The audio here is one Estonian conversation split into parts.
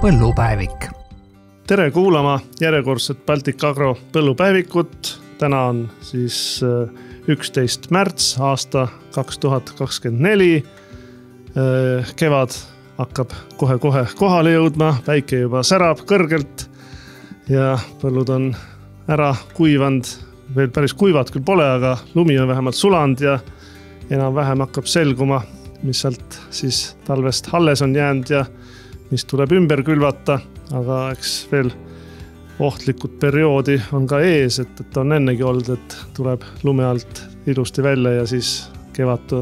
põllupäevik. tere kuulama järjekordset Baltic Agro põllupäevikut. täna on siis äh, üksteist märts aasta kaks tuhat kakskümmend neli. Äh, kevad hakkab kohe-kohe kohale jõudma, päike juba särab kõrgelt ja põllud on ära kuivanud, veel päris kuivad küll pole, aga lumi on vähemalt sulanud ja enam-vähem hakkab selguma, mis sealt siis talvest alles on jäänud ja mis tuleb ümber külvata, aga eks veel ohtlikud perioodi on ka ees, et, et on ennegi olnud, et tuleb lume alt ilusti välja ja siis kevad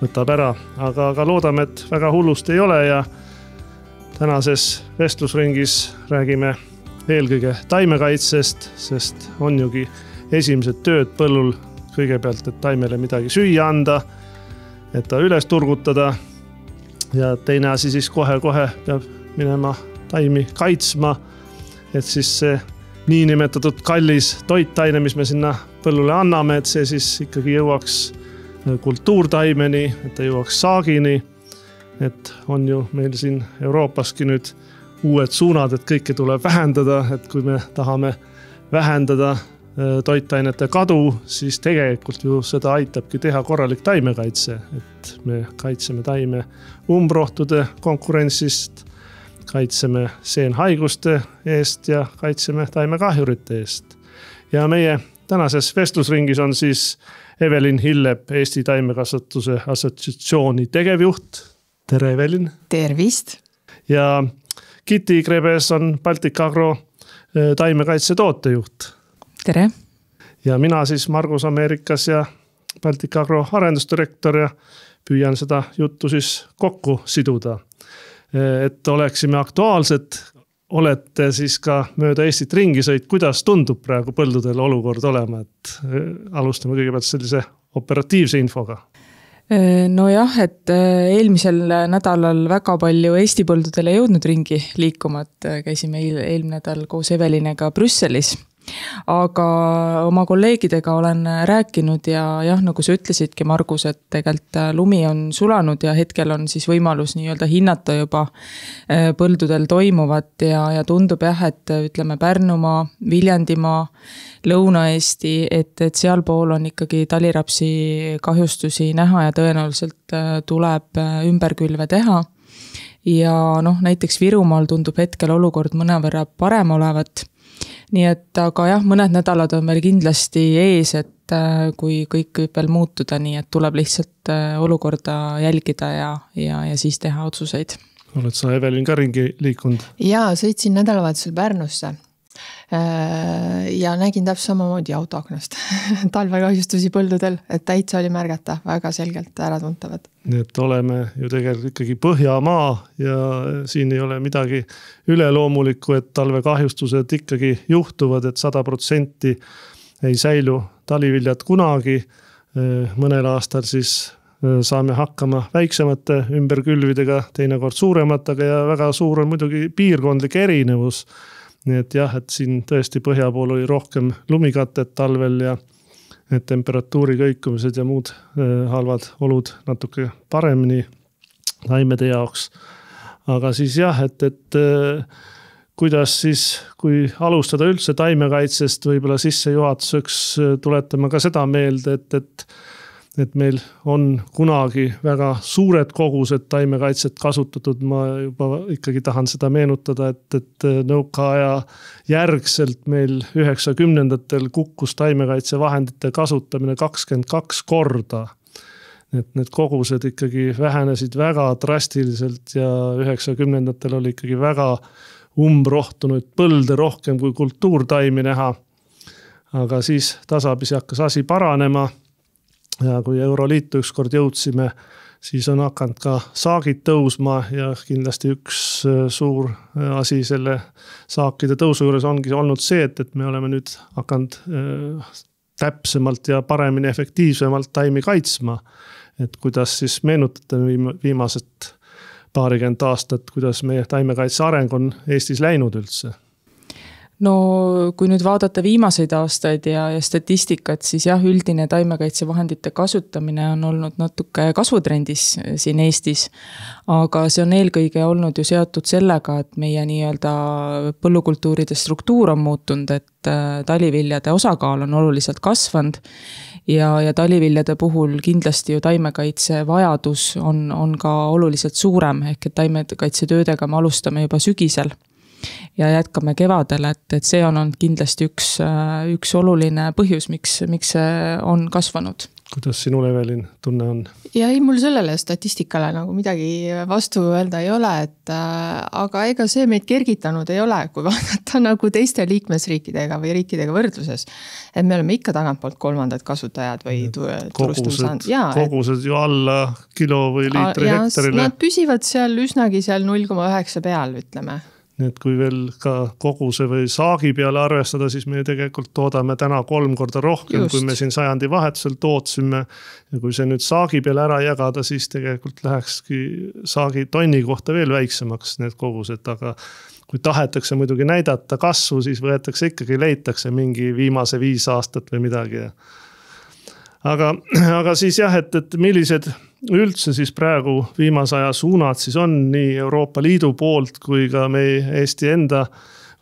võtab ära, aga, aga loodame, et väga hullusti ei ole ja tänases vestlusringis räägime eelkõige taimekaitsest, sest on jugi esimesed tööd põllul kõigepealt, et taimele midagi süüa anda, et ta üles turgutada ja teine asi siis kohe-kohe peab minema taimi kaitsma. et siis see niinimetatud kallis toitaine, mis me sinna põllule anname, et see siis ikkagi jõuaks äh, kultuurtaimeni, et ta jõuaks saagini. et on ju meil siin Euroopaski nüüd uued suunad, et kõike tuleb vähendada, et kui me tahame vähendada Äh, toitainete kadu, siis tegelikult ju seda aitabki teha korralik taimekaitse, et me kaitseme taime umbrohtude konkurentsist, kaitseme seenhaiguste eest ja kaitseme taimekahjurite eest. ja meie tänases vestlusringis on siis Evelin Hillep, Eesti Taimekasvatuse Assotsiatsiooni tegevjuht. tere, Evelin. tervist. ja Kiti Krebes on Baltic Agro äh, taimekaitse tootejuht tere! ja mina siis Margus Ameerikas ja Baltic Agro arendusdirektor ja püüan seda juttu siis kokku siduda. et oleksime aktuaalsed, olete siis ka mööda Eestit ringi sõit, kuidas tundub praegu põldudel olukord olema, et äh, alustame kõigepealt sellise operatiivse infoga äh, nojah, et äh, eelmisel nädalal väga palju Eesti põldudele ei jõudnud ringi liikuma, et käisime eel, eelmine nädal koos Evelinaga Brüsselis aga oma kolleegidega olen rääkinud ja jah, nagu sa ütlesidki, Margus, et tegelikult äh, lumi on sulanud ja hetkel on siis võimalus nii-öelda hinnata juba äh, põldudel toimuvat ja, ja tundub jah, et äh, ütleme Pärnumaa, Viljandimaa, Lõuna-Eesti, et, et sealpool on ikkagi talirapsi kahjustusi näha ja tõenäoliselt tuleb ümberkülve teha ja noh, näiteks Virumaal tundub hetkel olukord mõnevõrra parem olevat nii et aga jah, mõned nädalad on veel kindlasti ees, et äh, kui kõik võib veel muutuda, nii et tuleb lihtsalt äh, olukorda jälgida ja, ja, ja siis teha otsuseid. oled sa, Evelin, ka ringi liikunud? jaa, sõitsin nädalavahetusel Pärnusse Äh, ja nägin täpselt samamoodi auto aknast talvekahjustusi põldudel, et täitsa oli märgata, väga selgelt äratuntavad. nii et oleme ju tegelikult ikkagi Põhjamaa ja siin ei ole midagi üleloomulikku, et talvekahjustused ikkagi juhtuvad et, et sada protsenti ei säilu taliviljad kunagi. Äh, mõnel aastal siis äh, saame hakkama väiksemate ümberkülvidega, teinekord suurematega ja väga suur on muidugi piirkondlik erinevus nii et jah, et siin tõesti põhja pool oli rohkem lumikatet talvel ja need temperatuuri kõikumised ja muud äh, halvad olud natuke paremini taimede jaoks. aga siis jah, et, et äh, kuidas siis, kui alustada üldse taimekaitsest, võib-olla sissejuhatuseks äh, tuletame ka seda meelde, et, et et meil on kunagi väga suured kogused taimekaitset kasutatud, ma juba ikkagi tahan seda meenutada, et, et äh, nõukaaja järgselt meil üheksakümnendatel kukkus taimekaitsevahendite kasutamine kakskümmend kaks korda. et need kogused ikkagi vähenesid väga drastiliselt ja üheksakümnendatel oli ikkagi väga umbrohtunuid põlde rohkem kui kultuurtaimi näha. aga siis tasapisi hakkas asi paranema ja kui Euroliitu ükskord jõudsime, siis on hakanud ka saagid tõusma ja kindlasti üks äh, suur äh, asi selle saakide tõusu juures ongi olnud see, et, et me oleme nüüd hakanud äh, täpsemalt ja paremini, efektiivsemalt taimi kaitsma. et kuidas siis meenutate viimased paarikümmend aastat, kuidas meie taimekaitse areng on Eestis läinud üldse no kui nüüd vaadata viimaseid aastaid ja, ja statistikat, siis jah, üldine taimekaitsevahendite kasutamine on olnud natuke kasvutrendis äh, siin Eestis. aga see on eelkõige olnud ju seotud sellega, et meie nii-öelda põllukultuuride struktuur on muutunud, et äh, taliviljade osakaal on oluliselt kasvanud. ja, ja taliviljade puhul kindlasti ju taimekaitsevajadus on, on ka oluliselt suurem, ehk et taimekaitsetöödega me alustame juba sügisel ja jätkame kevadel, et, et see on olnud kindlasti üks, üks oluline põhjus, miks, miks see on kasvanud kuidas sinul, Evelin, tunne on? ja ei, mul sellele statistikale nagu midagi vastu öelda ei ole, et äh, aga ega see meid kergitanud ei ole, kui vaadata nagu teiste liikmesriikidega või riikidega võrdluses. et me oleme ikka tagantpoolt kolmandad kasutajad või kogused, kogused et... ju alla kilo või liitri hektarile. Nad püsivad seal üsnagi seal null koma üheksa peal, ütleme nii et kui veel ka koguse või saagi peale arvestada, siis me tegelikult toodame täna kolm korda rohkem, kui me siin sajandivahetusel tootsime. ja kui see nüüd saagi peale ära jagada, siis tegelikult lähekski saagi tonni kohta veel väiksemaks need kogused, aga. kui tahetakse muidugi näidata kasvu, siis võetakse ikkagi, leitakse mingi viimase viis aastat või midagi. aga, aga siis jah, et, et millised üldse siis praegu viimase aja suunad siis on nii Euroopa Liidu poolt kui ka meie Eesti enda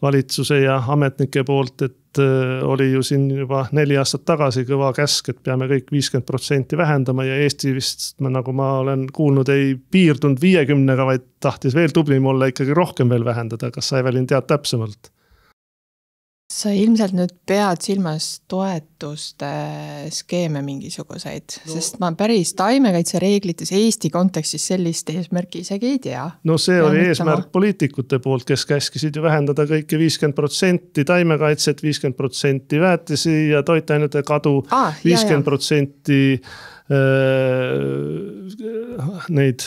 valitsuse ja ametnike poolt, et äh, oli ju siin juba neli aastat tagasi kõva käsk, et peame kõik viiskümmend protsenti vähendama ja Eesti vist, nagu ma olen kuulnud, ei piirdunud viiekümnega, vaid tahtis veel tublim olla, ikkagi rohkem veel vähendada. kas sa, Evelin, tead täpsemalt? sa ilmselt nüüd pead silmas toetuste skeeme mingisuguseid no,, sest ma päris taimekaitsereeglites Eesti kontekstis sellist eesmärki isegi ei tea. no see pean oli ütlema. eesmärk poliitikute poolt, kes käskisid ju vähendada kõike viiskümmend protsenti taimekaitset, viiskümmend protsenti väetisi ja toitainete kadu, viiskümmend protsenti äh, neid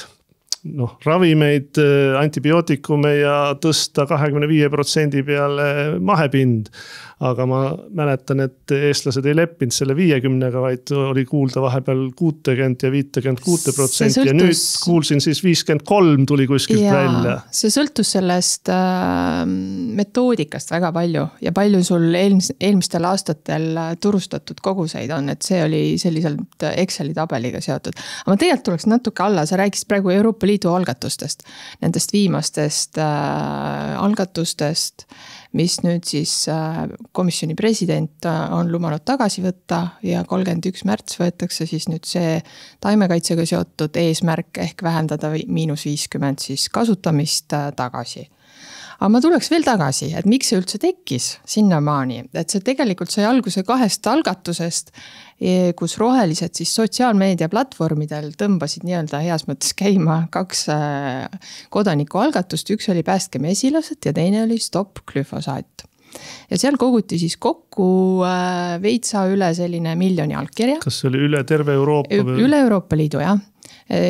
noh, ravimeid, äh, antibiootikume ja tõsta kahekümne viie protsendi peale mahepind aga ma mäletan, et eestlased ei leppinud selle viiekümnega, vaid oli kuulda vahepeal kuutekümmet ja viitekümmet kuute protsenti sõltus... ja nüüd kuulsin siis viiskümmend kolm tuli kuskilt Jaa, välja. see sõltus sellest äh, metoodikast väga palju ja palju sul eelmis-, eelmistel aastatel äh, turustatud koguseid on, et see oli selliselt äh, Exceli tabeliga seotud. aga ma tegelikult tuleks natuke alla, sa rääkisid praegu Euroopa Liidu algatustest, nendest viimastest äh, algatustest mis nüüd siis äh, komisjoni president äh, on lubanud tagasi võtta ja kolmkümmend üks märts võetakse siis nüüd see taimekaitsega seotud eesmärk ehk vähendada miinus viiskümmend siis kasutamist äh, tagasi aga ma tuleks veel tagasi, et miks see üldse tekkis sinnamaani, et see tegelikult sai alguse kahest algatusest, e, kus rohelised siis sotsiaalmeedia platvormidel tõmbasid nii-öelda heas mõttes käima kaks e, kodanikualgatust, üks oli Päästkem esilased ja teine oli Stopp glüfosaat ja seal koguti siis kokku e, veitsa üle selline miljoni allkirja. kas see oli üle terve Euroopa või? üle Euroopa Liidu jah.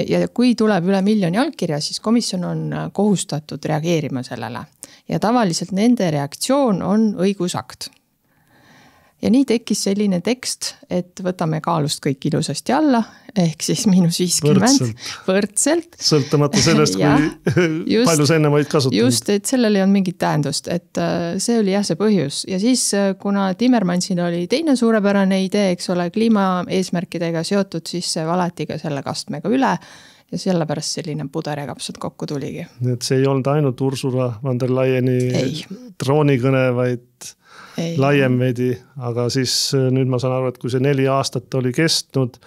ja kui tuleb üle miljoni allkirja, siis komisjon on kohustatud reageerima sellele ja tavaliselt nende reaktsioon on õigusakt. ja nii tekkis selline tekst, et võtame kaalust kõik ilusasti alla, ehk siis miinus viiskümmend, võrdselt. sõltumata sellest kui just, palju sa ennem olid kasutanud. just, et sellel ei olnud mingit tähendust, et äh, see oli jah, see põhjus ja siis, äh, kuna Timmermansil oli teine suurepärane idee, eks ole, kliimaeesmärkidega seotud, siis valati ka selle kastmega üle ja sellepärast selline puder ja kapsad kokku tuligi. nii et see ei olnud ainult Ursula von der Leyeni troonikõne, vaid ei. laiem veidi, aga siis äh, nüüd ma saan aru, et kui see neli aastat oli kestnud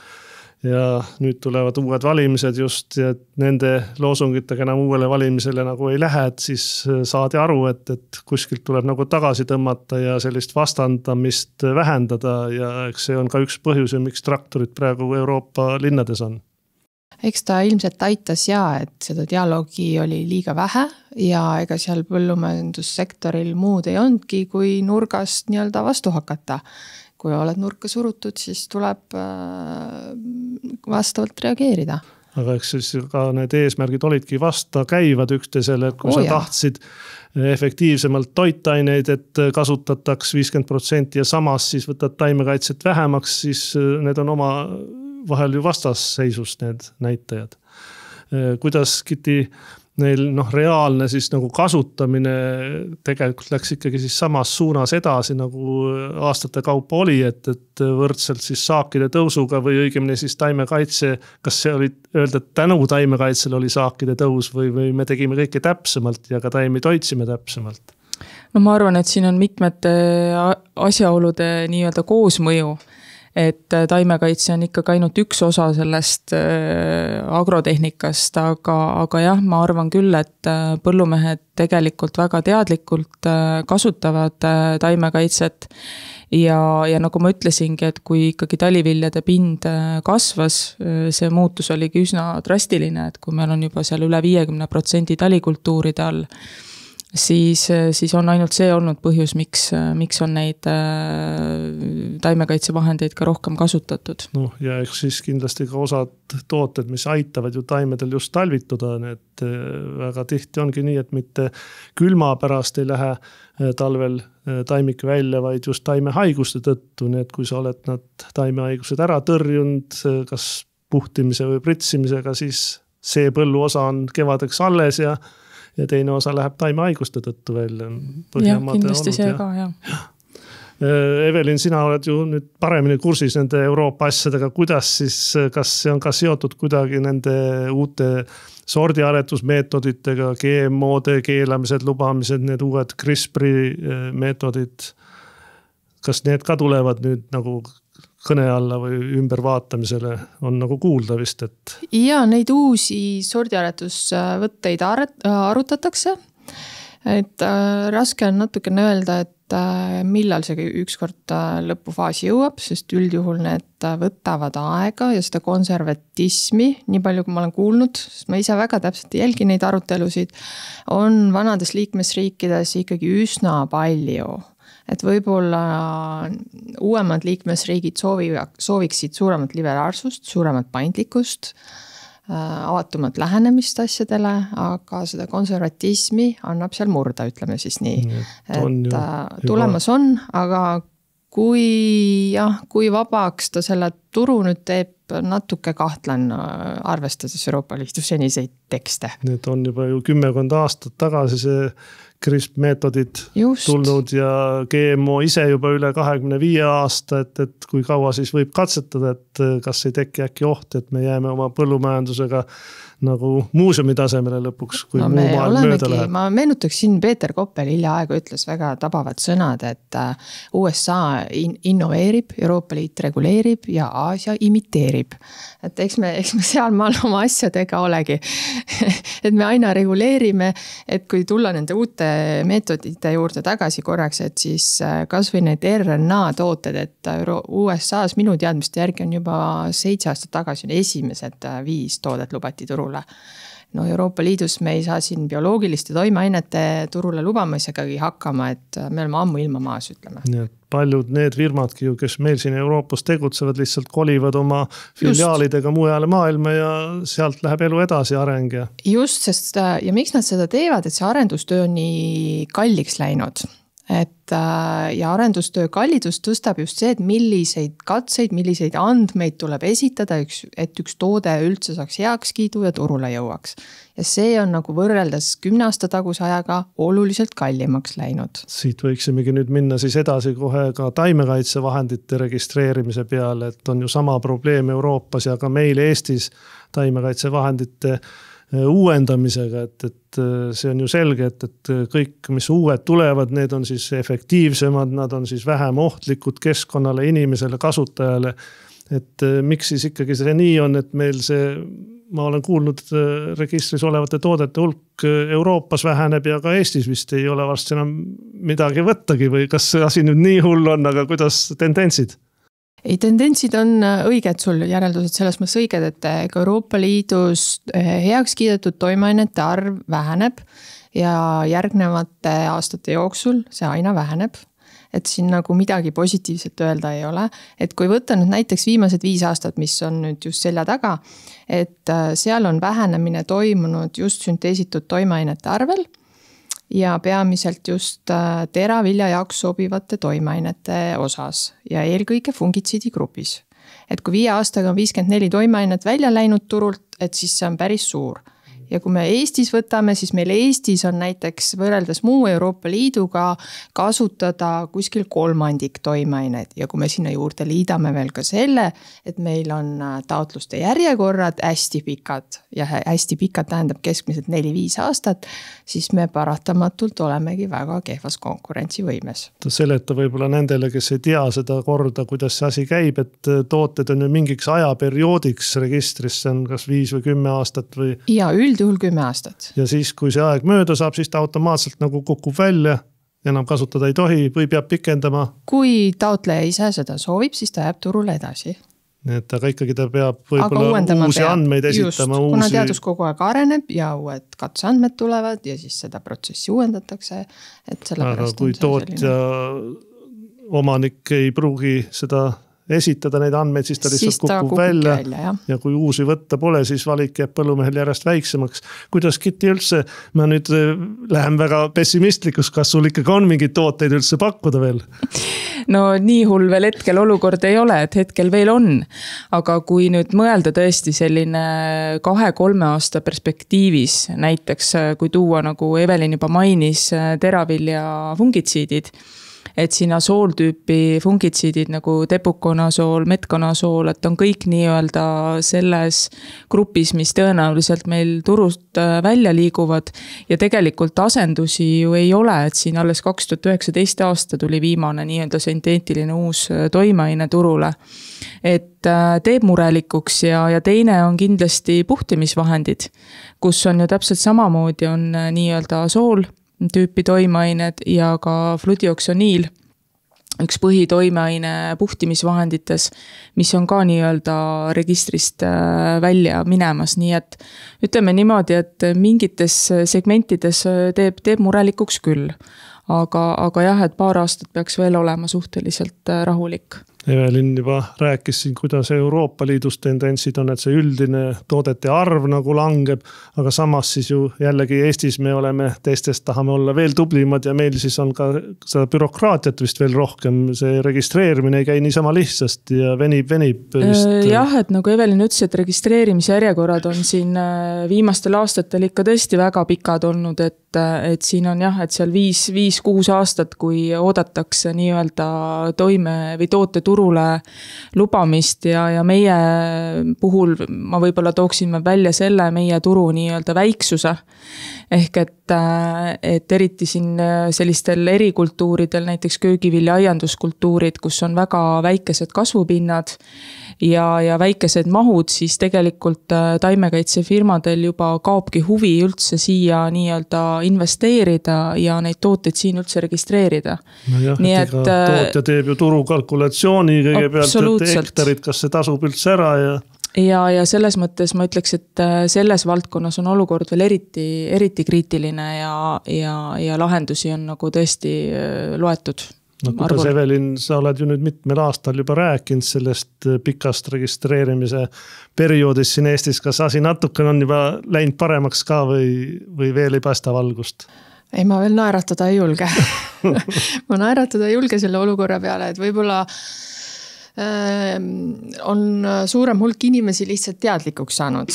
ja nüüd tulevad uued valimised just ja nende loosungitega enam uuele valimisele nagu ei lähe, et siis äh, saadi aru, et, et kuskilt tuleb nagu tagasi tõmmata ja sellist vastandamist vähendada ja eks see on ka üks põhjusi, miks traktorid praegu Euroopa linnades on eks ta ilmselt aitas ja et seda dialoogi oli liiga vähe ja ega seal põllumajandussektoril muud ei olnudki, kui nurgast nii-öelda vastu hakata. kui oled nurka surutud, siis tuleb äh, vastavalt reageerida aga eks siis ka need eesmärgid olidki vastakäivad üksteisele, et kui oh, sa jah. tahtsid efektiivsemalt toitaineid, et kasutataks viiskümmend protsenti ja samas siis võtad taimekaitset vähemaks, siis äh, need on oma vahel ju vastasseisus need näitajad. Äh, kuidas Kiti neil noh, reaalne siis nagu kasutamine tegelikult läks ikkagi siis samas suunas edasi nagu aastate kaupa oli, et, et võrdselt siis saakide tõusuga või õigemini siis taimekaitse. kas see oli, öelda, et tänu taimekaitsele oli saakide tõus või, või me tegime kõike täpsemalt ja ka taimi toitsime täpsemalt? no ma arvan, et siin on mitmete asjaolude nii-öelda koosmõju et äh, taimekaitse on ikkagi ainult üks osa sellest äh, agrotehnikast, aga, aga jah, ma arvan küll, et äh, põllumehed tegelikult väga teadlikult kasutavad taimekaitset ja, ja nagu ma ütlesingi, et kui ikkagi taliviljade pind kasvas, see muutus oligi üsna drastiline, et kui meil on juba seal üle viiekümne protsendi talikultuuride all siis, eh, siis on ainult see olnud põhjus, miks, eh, miks on neid eh, taimekaitsevahendeid ka rohkem kasutatud. noh, ja eks siis kindlasti ka osad tooted, mis aitavad ju taimedel just talvituda, need väga tihti ongi nii, et mitte külma pärast ei lähe talvel taimik välja, vaid just taimehaiguste tõttu, nii et kui sa oled nad taimehaigused ära tõrjunud, kas puhtimise või pritsimisega, siis see põlluosa on kevadeks alles ja ja teine osa läheb taimehaiguste tõttu välja. jah, kindlasti see ja. ka jah Evelin, sina oled ju nüüd paremini kursis nende Euroopa asjadega, kuidas siis, kas see on ka seotud kuidagi nende uute sordiaretusmeetoditega, GMO-de keelamised, lubamised, need uued CRISPR-i eh, meetodid. kas need ka tulevad nüüd nagu kõne alla või ümbervaatamisele on nagu kuulda vist, et. ja neid uusi sordiaretusvõtteid arutatakse. et äh, raske on natukene öelda, et äh, millal see ükskord äh, lõpufaasi jõuab, sest üldjuhul need võtavad aega ja seda konservatismi, nii palju kui ma olen kuulnud, sest ma ise väga täpselt ei jälgi neid arutelusid, on vanades liikmesriikides ikkagi üsna palju et võib-olla uuemad liikmesriigid soovivad, sooviksid suuremat liberaalsust, suuremat paindlikkust, äh, avatumat lähenemist asjadele, aga seda konservatismi annab seal murda, ütleme siis nii. et äh, tulemas on, aga kui jah, kui vabaks ta selle turu nüüd teeb, natuke kahtlen, äh, arvestades Euroopa Liidu seniseid tekste. nii et on juba ju kümmekond aastat tagasi see CRISP meetodid Just. tulnud ja GMO ise juba üle kahekümne viie aasta, et, et kui kaua siis võib katsetada, et eh, kas ei teki äkki oht, et me jääme oma põllumajandusega äh, nagu muuseumi tasemele lõpuks, kui no, muu maailm mööda läheb. ma meenutaks siin, Peeter Koppel hiljaaegu ütles väga tabavad sõnad, et äh, USA in innoveerib, Euroopa Liit reguleerib ja Aasia imiteerib. et eks me, eks me sealmaal oma asjadega olegi et me aina reguleerime, et kui tulla nende uute meetodite juurde tagasi korraks, et siis äh, kasvõi need RNA tooted, et äh, USA-s minu teadmiste järgi on juba seitse aastat tagasi on esimesed viis toodet lubati turule turule. no Euroopa Liidus me ei saa siin bioloogiliste toimeainete turule lubamisegagi hakkama, et me oleme ammu ilma maas, ütleme. nii et paljud need firmadki ju, kes meil siin Euroopas tegutsevad, lihtsalt kolivad oma filiaalidega mujale maailma ja sealt läheb elu edasi, areng ja. just, sest ja miks nad seda teevad, et see arendustöö on nii kalliks läinud et äh, ja arendustöö kallidust tõstab just see, et milliseid katseid, milliseid andmeid tuleb esitada, üks, et üks toode üldse saaks heakskiidu ja turule jõuaks. ja see on nagu võrreldes kümne aasta taguse ajaga oluliselt kallimaks läinud. siit võiksimegi nüüd minna siis edasi kohe ka taimekaitsevahendite registreerimise peale, et on ju sama probleem Euroopas ja ka meil Eestis taimekaitsevahendite Äh, uuendamisega, et, et äh, see on ju selge, et, et äh, kõik, mis uued tulevad, need on siis efektiivsemad, nad on siis vähem ohtlikud keskkonnale, inimesele, kasutajale. et miks siis ikkagi see nii on, et meil see, ma olen kuulnud registris olevate toodete hulk Euroopas väheneb ja ka Eestis vist ei ole varsti enam midagi võttagi või kas see asi nüüd nii hull on, aga kuidas tendentsid? ei, tendentsid on äh, õiged sul, järeldused selles mõttes õiged, et äh, ka Euroopa Liidus äh, heaks kiidetud toimeainete arv väheneb ja järgnevate aastate jooksul see aina väheneb et siin nagu midagi positiivset öelda ei ole, et kui võtta nüüd näiteks viimased viis aastat, mis on nüüd just selja taga. et seal on vähenemine toimunud just sünteesitud toimeainete arvel ja peamiselt just äh, teravilja jaoks sobivate toimeainete osas ja eelkõige fungitsiidi grupis. et kui viie aastaga on viiskümmend neli toimeainet välja läinud turult, et siis see on päris suur ja kui me Eestis võtame, siis meil Eestis on näiteks võrreldes muu Euroopa Liiduga kasutada kuskil kolmandik toimeained ja kui me sinna juurde liidame veel ka selle, et meil on äh, taotluste järjekorrad hästi pikad ja hästi pikad tähendab keskmiselt neli-viis aastat, siis me paratamatult olemegi väga kehvas konkurentsivõimes. seleta võib-olla nendele, kes ei tea seda korda, kuidas see asi käib, et äh, tooted on ju mingiks ajaperioodiks registris, see on kas viis või kümme aastat või? ja üldiselt üldjuhul kümme aastat. ja siis, kui see aeg mööda saab, siis ta automaatselt nagu kukub välja, enam kasutada ei tohi või peab pikendama. kui taotleja ise seda soovib, siis ta jääb turule edasi. nii et aga ikkagi ta peab võib-olla uusi peab. andmeid esitama. Uusi... kuna teadus kogu aeg areneb ja uued katseandmed tulevad ja siis seda protsessi uuendatakse, et sellepärast. aga kui tootja selline... omanik ei pruugi seda esitada neid andmeid, siis ta lihtsalt siis ta kukub, kukub välja, välja. ja kui uusi võtta pole, siis valik jääb põllumehel järjest väiksemaks. kuidas Kiti üldse, ma nüüd äh, lähen väga pessimistlikuks, kas sul ikkagi on mingeid tooteid üldse pakkuda veel? no nii hull veel hetkel olukord ei ole, et hetkel veel on. aga kui nüüd mõelda tõesti selline kahe-kolme aasta perspektiivis, näiteks äh, kui tuua nagu Evelin juba mainis, äh, teravilja fungitsiidid et siin asooltüüpi fungitsiidid nagu tepukonasool, metkonasool, et on kõik nii-öelda selles grupis, mis tõenäoliselt meil turult äh, välja liiguvad. ja tegelikult asendusi ju ei ole, et siin alles kaks tuhat üheksateist aasta tuli viimane nii-öelda sünteetiline uus äh, toimeaine turule. et äh, teeb murelikuks ja, ja teine on kindlasti puhtimisvahendid, kus on ju täpselt samamoodi, on nii-öelda sool tüüpi toimeained ja ka fludioksoniil, üks põhitoimeaine puhtimisvahendites, mis on ka nii-öelda registrist äh, välja minemas, nii et ütleme niimoodi, et mingites segmentides äh, teeb, teeb murelikuks küll. aga, aga jah, et paar aastat peaks veel olema suhteliselt äh, rahulik Evelin juba rääkis siin, kuidas Euroopa Liidus tendentsid on, et see üldine toodete arv nagu langeb. aga samas siis ju jällegi Eestis me oleme teistest, tahame olla veel tublimad ja meil siis on ka seda bürokraatiat vist veel rohkem. see registreerimine ei käi niisama lihtsasti ja venib, venib äh, vist. jah, et nagu Evelin ütles, et registreerimisjärjekorrad on siin äh, viimastel aastatel ikka tõesti väga pikad olnud, et et, et siin on jah, et seal viis, viis-kuus aastat, kui oodatakse nii-öelda toime või toote turule lubamist ja, ja meie puhul ma võib-olla tooksin välja selle meie turu nii-öelda väiksuse. ehk et Äh, et eriti siin äh, sellistel erikultuuridel, näiteks köögivilja aianduskultuurid, kus on väga väikesed kasvupinnad ja, ja väikesed mahud, siis tegelikult äh, taimekaitsefirmadel juba kaobki huvi üldse siia nii-öelda investeerida ja neid tooteid siin üldse registreerida. nojah, et ega tootja teeb ju turukalkulatsiooni kõigepealt, et hektarid, kas see tasub üldse ära ja ja, ja selles mõttes ma ütleks, et äh, selles valdkonnas on olukord veel eriti, eriti kriitiline ja, ja, ja lahendusi on nagu tõesti äh, loetud no kuidas, Evelin, sa oled ju nüüd mitmel aastal juba rääkinud sellest äh, pikast registreerimise perioodist siin Eestis, kas asi natukene on juba läinud paremaks ka või, või veel ei paista valgust? ei, ma veel naeratada ei julge ma naeratada ei julge selle olukorra peale, et võib-olla Ehm, on äh, suurem hulk inimesi lihtsalt teadlikuks saanud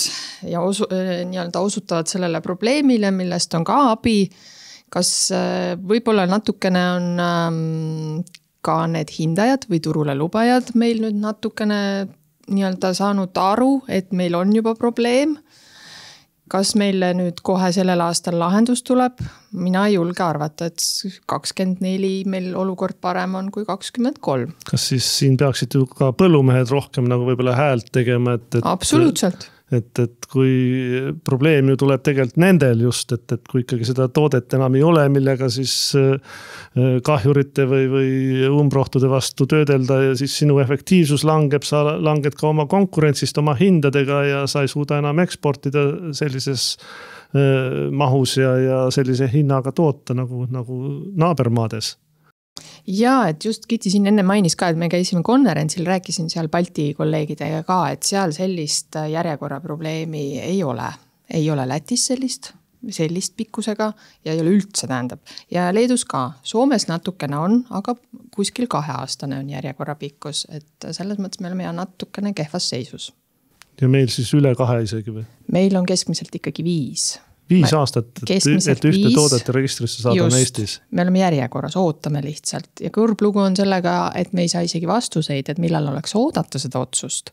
ja osu-, äh, nii-öelda osutavad sellele probleemile, millest on ka abi. kas äh, võib-olla natukene on ähm, ka need hindajad või turule lubajad meil nüüd natukene nii-öelda saanud aru, et meil on juba probleem kas meile nüüd kohe sellel aastal lahendus tuleb, mina ei julge arvata, et kakskümmend neli meil olukord parem on kui kakskümmend kolm. kas siis siin peaksid ju ka põllumehed rohkem nagu võib-olla häält tegema, et, et. absoluutselt et, et kui probleem ju tuleb tegelikult nendel just, et, et kui ikkagi seda toodet enam ei ole, millega siis äh, äh, kahjurite või, või umbrohtude vastu töödelda ja siis sinu efektiivsus langeb, sa langed ka oma konkurentsist oma hindadega ja sa ei suuda enam eksportida sellises äh, mahus ja, ja sellise hinnaga toota nagu, nagu naabermaades ja et just Kiti siin enne mainis ka, et me käisime konverentsil, rääkisin seal Balti kolleegidega ka, et seal sellist järjekorra probleemi ei ole. ei ole Lätis sellist, sellist pikkusega ja ei ole üldse, tähendab. ja Leedus ka, Soomes natukene on, aga kuskil kaheaastane on järjekorra pikkus, et selles mõttes me oleme ja natukene kehvas seisus. ja meil siis üle kahe isegi või? meil on keskmiselt ikkagi viis viis aastat, et ühte viis, toodet registrisse saada just, on Eestis. me oleme järjekorras, ootame lihtsalt ja kurb lugu on sellega, et me ei saa isegi vastuseid, et millal oleks oodata seda otsust.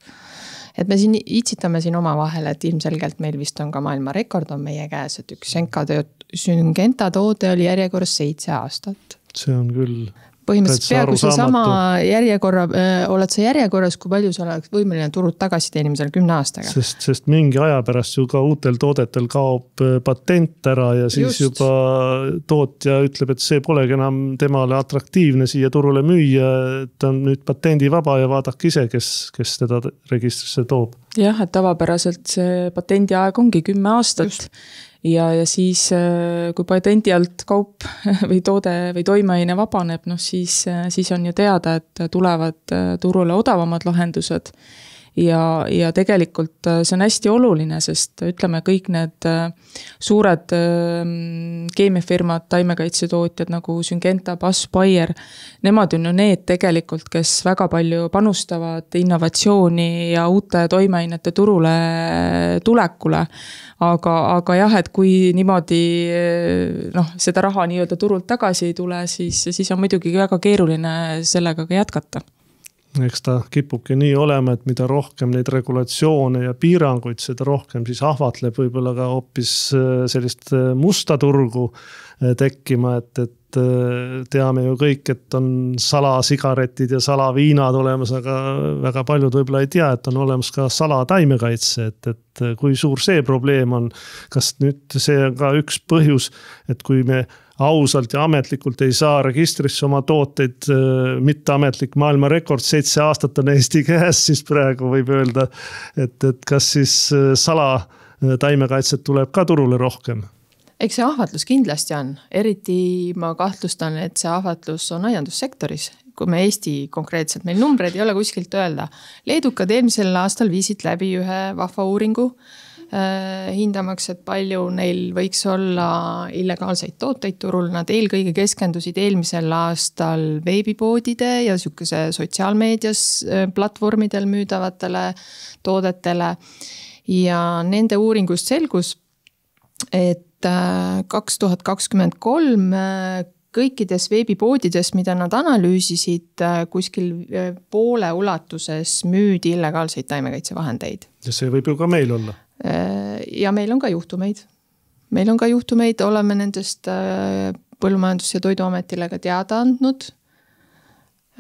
et me siin itsitame siin omavahel, et ilmselgelt meil vist on ka maailmarekord on meie käes, et üks Senka töö, Syngenta toode oli järjekorras seitse aastat. see on küll põhimõtteliselt peaaegu seesama järjekorra, oled sa järjekorras, kui palju sa oleks võimeline turult tagasi teenima selle kümne aastaga. sest, sest mingi aja pärast ju ka uutel toodetel kaob patent ära ja siis Just. juba tootja ütleb, et see polegi enam temale atraktiivne siia turule müüa. ta on nüüd patendivaba ja vaadake ise, kes, kes teda registrisse toob. jah, et tavapäraselt see patendiaeg ongi kümme aastat Just ja, ja siis, äh, kui patendi alt kaup või toode või toimeaine vabaneb, noh siis, äh, siis on ju teada, et tulevad äh, turule odavamad lahendused ja, ja tegelikult äh, see on hästi oluline, sest ütleme, kõik need äh, suured ähm, keemiafirmad, taimekaitsetootjad nagu Syngenta, Bass, Bayer, nemad on ju need tegelikult, kes väga palju panustavad innovatsiooni ja uute toimeainete turule tulekule. aga, aga jah, et kui niimoodi äh, noh, seda raha nii-öelda turult tagasi ei tule, siis, siis on muidugi väga keeruline sellega ka jätkata eks ta kipubki nii olema, et mida rohkem neid regulatsioone ja piiranguid, seda rohkem siis ahvatleb võib-olla ka hoopis äh, sellist äh, musta turgu äh, tekkima, et, et teame ju kõik, et on salasigaretid ja salaviinad olemas, aga väga paljud võib-olla ei tea, et on olemas ka salataimekaitse, et, et kui suur see probleem on. kas nüüd see on ka üks põhjus, et kui me ausalt ja ametlikult ei saa registrisse oma tooteid. Äh, mitteametlik maailmarekord, seitse aastat on Eesti käes, siis praegu võib öelda, et, et kas siis äh, salataimekaitset äh, tuleb ka turule rohkem? eks see ahvatlus kindlasti on, eriti ma kahtlustan, et see ahvatlus on aiandussektoris, kui me Eesti konkreetselt, meil numbreid ei ole kuskilt öelda. leedukad eelmisel aastal viisid läbi ühe vahva uuringu äh, Äh, hindamaks, et palju neil võiks olla illegaalseid tooteid turul, nad eelkõige keskendusid eelmisel aastal veebipoodide ja sihukese sotsiaalmeedias äh, platvormidel müüdavatele toodetele. ja nende uuringust selgus, et äh, kaks tuhat kakskümmend kolm kõikides veebipoodides, mida nad analüüsisid, kuskil poole ulatuses müüdi illegaalseid taimekaitsevahendeid. ja see võib ju ka meil olla Äh, ja meil on ka juhtumeid. meil on ka juhtumeid, oleme nendest äh, Põllumajandus- ja Toiduametile ka teada andnud.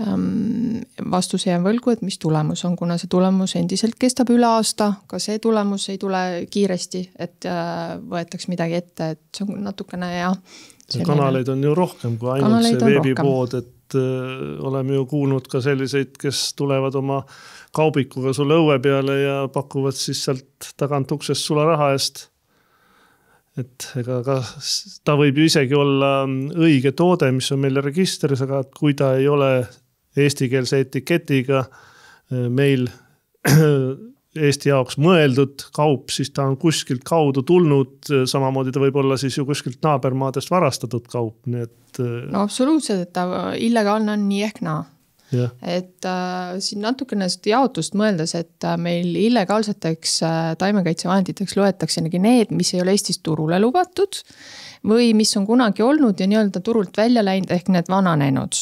Ähm, vastuse jään võlgu, et mis tulemus on, kuna see tulemus endiselt kestab üle aasta, ka see tulemus ei tule kiiresti, et äh, võetaks midagi ette, et see on natukene jah. kanaleid on ju rohkem kui ainult kanaleid see veebipood, et oleme ju kuulnud ka selliseid, kes tulevad oma äh, kaubikuga sulle õue peale ja pakuvad siis sealt tagant uksest sularaha eest. et ega ka ta võib ju isegi olla mm, õige toode, mis on meil registris, aga kui ta ei ole eestikeelse etiketiga äh, meil Eesti jaoks mõeldud kaup, siis ta on kuskilt kaudu tulnud, äh, samamoodi ta võib olla siis ju kuskilt naabermaadest varastatud kaup, nii et. Äh, no absoluutselt, et ta illegaalne on nii ehk naa et äh, siin natukene seda jaotust mõeldes, et äh, meil illegaalseteks äh, taimekaitsevahenditeks loetaksegi nagu need, mis ei ole Eestis turule lubatud. või mis on kunagi olnud ja nii-öelda turult välja läinud, ehk need vananenud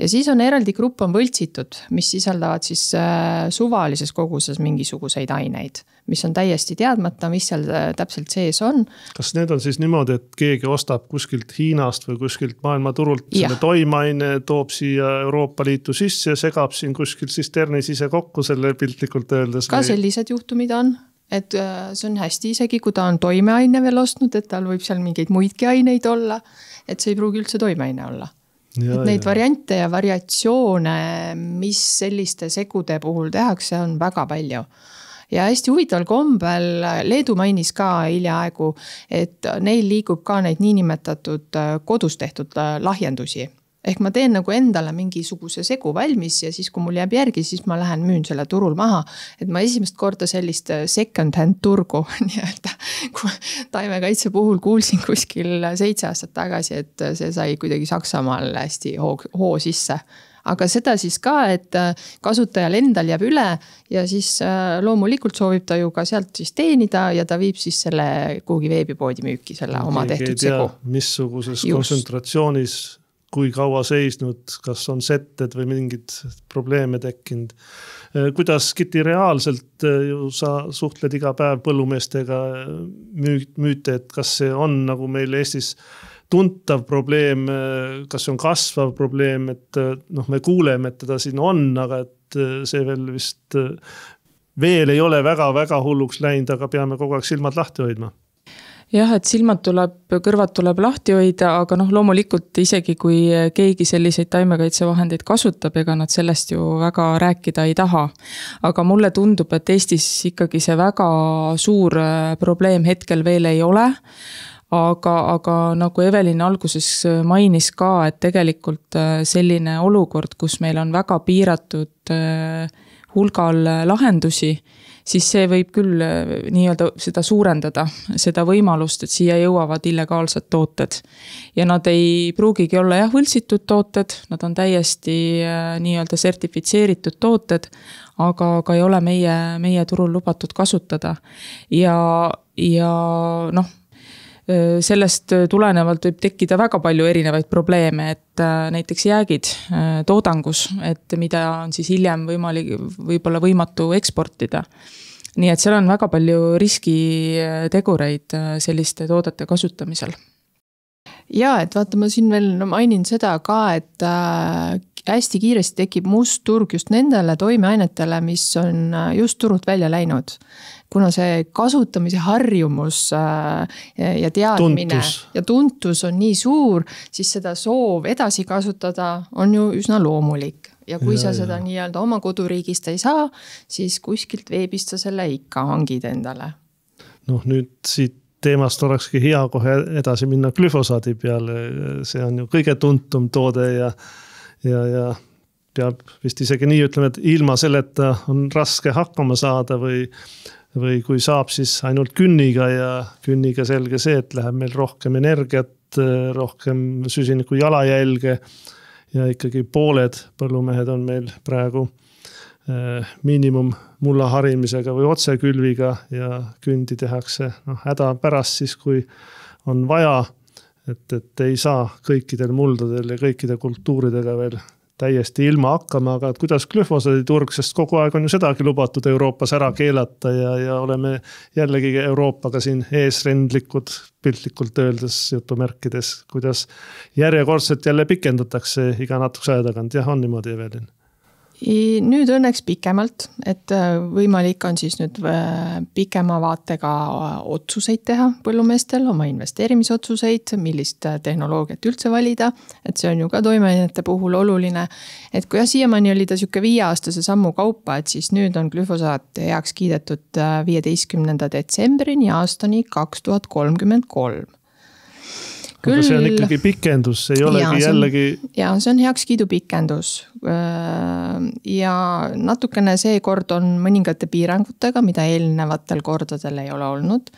ja siis on eraldi grupp on võltsitud, mis sisaldavad siis äh, suvalises koguses mingisuguseid aineid mis on täiesti teadmata, mis seal äh, täpselt sees on. kas need on siis niimoodi, et keegi ostab kuskilt Hiinast või kuskilt maailmaturult ja. selle toimeaine, toob siia Euroopa Liitu sisse ja segab siin kuskil sisternis ise kokku selle piltlikult öeldes? ka või... sellised juhtumid on et äh, see on hästi, isegi kui ta on toimeaine veel ostnud, et tal võib seal mingeid muidki aineid olla. et see ei pruugi üldse toimeaine olla. et neid ja. variante ja variatsioone, mis selliste segude puhul tehakse, on väga palju ja hästi huvitaval kombel äh, Leedu mainis ka hiljaaegu, et neil liigub ka neid niinimetatud äh, kodus tehtud äh, lahjendusi ehk ma teen nagu endale mingisuguse segu valmis ja siis, kui mul jääb järgi, siis ma lähen müün selle turul maha. et ma esimest korda sellist second-hand turgu nii-öelda taimekaitse puhul kuulsin kuskil seitse aastat tagasi, et see sai kuidagi Saksamaal hästi hoo, hoo sisse aga seda siis ka, et äh, kasutajal endal jääb üle ja siis äh, loomulikult soovib ta ju ka sealt siis teenida ja ta viib siis selle kuhugi veebipoodi müüki, selle oma tehtud segu. missuguses Just. kontsentratsioonis, kui kaua seisnud, kas on setted või mingid probleeme tekkinud. Äh, kuidas Kiti reaalselt ju sa suhtled iga päev põllumeestega, müüd, müüte, et kas see on nagu meil Eestis äh, tuntav probleem, äh, kas see on kasvav probleem, et äh, noh, me kuuleme, et teda siin on, aga et äh, see veel vist veel ei ole väga-väga hulluks läinud, aga peame kogu aeg silmad lahti hoidma jah, et silmad tuleb, kõrvad tuleb lahti hoida, aga noh, loomulikult isegi kui keegi selliseid taimekaitsevahendeid kasutab, ega nad sellest ju väga rääkida ei taha. aga mulle tundub, et Eestis ikkagi see väga suur probleem hetkel veel ei ole aga, aga nagu Evelin alguses äh, mainis ka, et tegelikult äh, selline olukord, kus meil on väga piiratud äh, hulgal lahendusi, siis see võib küll nii-öelda seda suurendada, seda võimalust, et siia jõuavad illegaalsed tooted. ja nad ei pruugigi olla jah, võltsitud tooted, nad on täiesti nii-öelda sertifitseeritud tooted, aga, aga ei ole meie, meie turul lubatud kasutada. ja, ja noh sellest tulenevalt võib tekkida väga palju erinevaid probleeme, et äh, näiteks jäägid äh, toodangus, et mida on siis hiljem võimalik, võib-olla võimatu eksportida. nii et seal on väga palju riskitegureid äh, selliste toodete kasutamisel ja et vaata, ma siin veel mainin seda ka, et hästi kiiresti tekib must turg just nendele toimeainetele, mis on äh, just turult välja läinud. kuna see kasutamise harjumus äh, ja teadmine tuntus. ja tuntus on nii suur, siis seda soov edasi kasutada on ju üsna loomulik ja kui ja, sa seda nii-öelda oma koduriigist ei saa, siis kuskilt veebist sa selle ikka hangid endale. noh, nüüd siit teemast olekski hea kohe edasi minna glüfosaadi peale, see on ju kõige tuntum toode ja ja, ja peab vist isegi nii ütlema, et ilma selleta on raske hakkama saada või, või kui saab, siis ainult künniga ja künniga selge see, et läheb meil rohkem energiat, rohkem süsiniku jalajälge. ja ikkagi pooled põllumehed on meil praegu eh, miinimum mulla harimisega või otsekülviga ja kündi tehakse noh häda pärast siis, kui on vaja et, et ei saa kõikidel muldadel ja kõikide kultuuridega veel täiesti ilma hakkama, aga kuidas glüfosaaditurg, sest kogu aeg on ju sedagi lubatud Euroopas ära keelata ja, ja oleme jällegi Euroopaga siin eesrindlikud, piltlikult öeldes jutumärkides, kuidas järjekordselt jälle pikendatakse iga natukese aja tagant, jah, on niimoodi, Evelin nüüd õnneks pikemalt, et äh, võimalik on siis nüüd äh, pikema vaatega äh, otsuseid teha põllumeestel, oma investeerimisotsuseid, millist tehnoloogiat üldse valida. et see on ju ka toimeainete puhul oluline. et kui jah, siiamaani oli ta sihuke viieaastase sammu kaupa, et siis nüüd on glüfosaat heaks kiidetud viieteistkümnenda detsembrini aastani kaks tuhat kolmkümmend kolm Küll... aga see on ikkagi pikendus, see ei olegi ja, jällegi. ja see on heakskiidu pikendus. ja natukene seekord on mõningate piirangutega, mida eelnevatel kordadel ei ole olnud.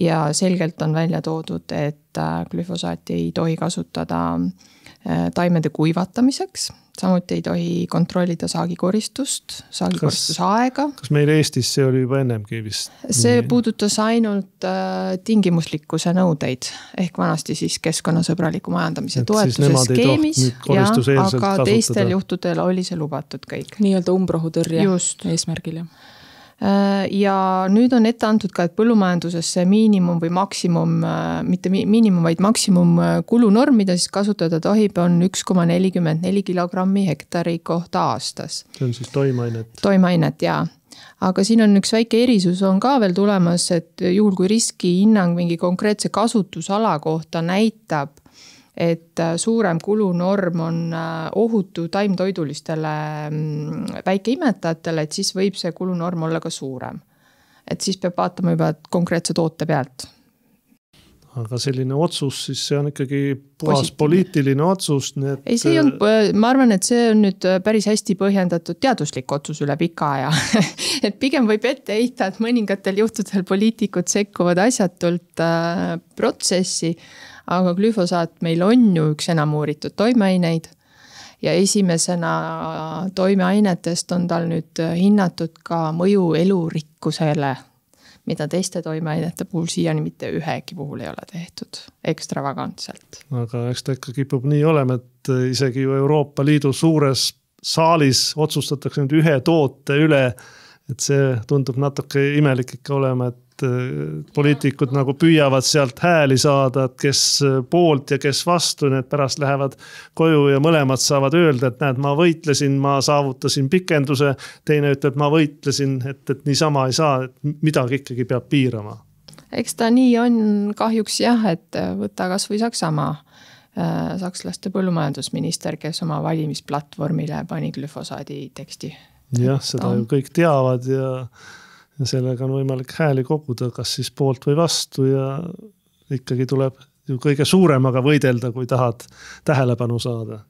ja selgelt on välja toodud, et äh, glüfosaati ei tohi kasutada äh, Äh, taimede kuivatamiseks, samuti ei tohi kontrollida saagikoristust, saagikoristus aega. kas meil Eestis see oli juba ennemgi vist? see nii. puudutas ainult äh, tingimuslikkuse nõudeid ehk vanasti siis keskkonnasõbraliku majandamise Et toetuse skeemis. aga kasutada. teistel juhtudel oli see lubatud kõik. nii-öelda umbrohutõrje eesmärgil jah Äh, ja nüüd on ette antud ka, et põllumajanduses see miinimum või maksimum, äh, mitte miinimum, vaid maksimum äh, kulunorm, mida siis kasutada tohib, on üks koma nelikümmend neli kilogrammi hektari kohta aastas. see on siis toimainet? toimainet jaa aga siin on üks väike erisus on ka veel tulemas, et juhul kui riskihinnang mingi konkreetse kasutusala kohta näitab, et äh, suurem kulunorm on äh, ohutu taimtoidulistele mm, väikeimetajatele, et siis võib see kulunorm olla ka suurem. et siis peab vaatama juba konkreetse toote pealt. aga selline otsus, siis see on ikkagi puhas poliitiline otsus, nii et. ei, see äh, on, ma arvan, et see on nüüd päris hästi põhjendatud teaduslik otsus üle pika aja et pigem võib ette heita, et mõningatel juhtudel poliitikud sekkuvad asjatult äh, protsessi aga glüfosaat meil on ju üks enam uuritud toimeaineid ja esimesena toimeainetest on tal nüüd hinnatud ka mõju elurikkusele, mida teiste toimeainete puhul siiani mitte ühegi puhul ei ole tehtud ekstravagantselt. aga eks ta ikka kipub nii olema, et isegi ju Euroopa Liidu suures saalis otsustatakse nüüd ühe toote üle. et see tundub natuke imelik ikka olema, et et äh, poliitikud nagu püüavad sealt hääli saada, et kes äh, poolt ja kes vastu, nii et pärast lähevad koju ja mõlemad saavad öelda, et näed, ma võitlesin, ma saavutasin pikenduse. teine ütleb, ma võitlesin, et, et niisama ei saa, et midagi ikkagi peab piirama. eks ta nii on kahjuks jah, et äh, võta kasvõi Saksamaa sakslaste põllumajandusminister, kes oma valimisplatvormile pani glüfosaadi teksti. jah, seda ju kõik teavad ja ja sellega on võimalik hääli koguda, kas siis poolt või vastu ja ikkagi tuleb ju kõige suuremaga võidelda, kui tahad tähelepanu saada.